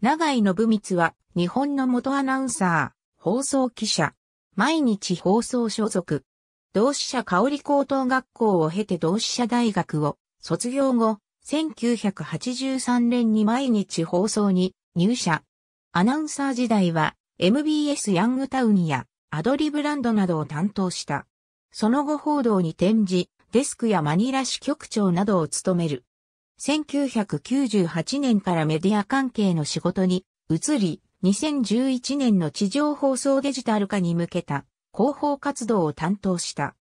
長井信光は日本の元アナウンサー、放送記者、毎日放送所属。同志社香織高等学校を経て同志社大学を卒業後、1983年に毎日放送に入社。アナウンサー時代は MBS ヤングタウンやアドリブランドなどを担当した。その後報道に転じ、デスクやマニラ支局長などを務める。1998年からメディア関係の仕事に移り、2011年の地上放送デジタル化に向けた広報活動を担当した。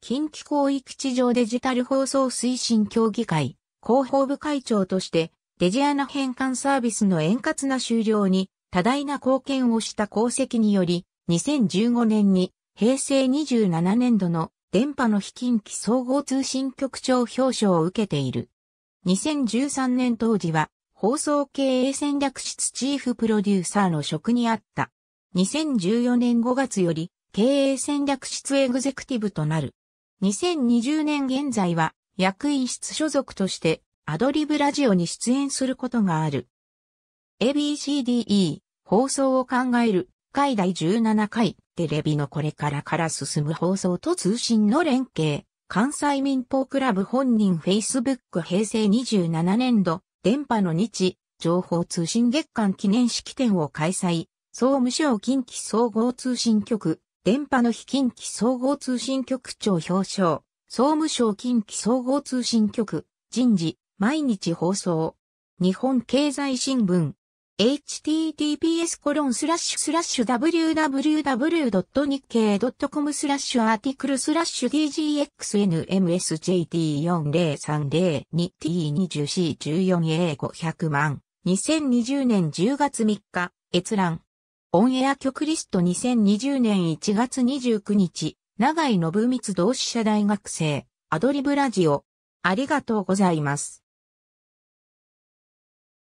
近畿広域地上デジタル放送推進協議会広報部会長としてデジアナ変換サービスの円滑な終了に多大な貢献をした功績により、2015年に平成27年度の電波の非近畿総合通信局長表彰を受けている。2013年当時は、放送経営戦略室チーフプロデューサーの職にあった。2014年5月より、経営戦略室エグゼクティブとなる。2020年現在は、役員室所属として、アドリブラジオに出演することがある。ABCDE、放送を考える、海第17回、テレビのこれからから進む放送と通信の連携。関西民放クラブ本人 Facebook 平成27年度、電波の日、情報通信月間記念式典を開催、総務省近畿総合通信局、電波の日近畿総合通信局長表彰、総務省近畿総合通信局、人事、毎日放送、日本経済新聞、https コロンスラッシュスラッシュ www.nikkei.com スラッシュアーティクルスラッシュ dgxnmsjt40302t20c14a500 万2020年10月3日閲覧オンエア曲リスト2020年1月29日長井信光同志社大学生アドリブラジオありがとうございます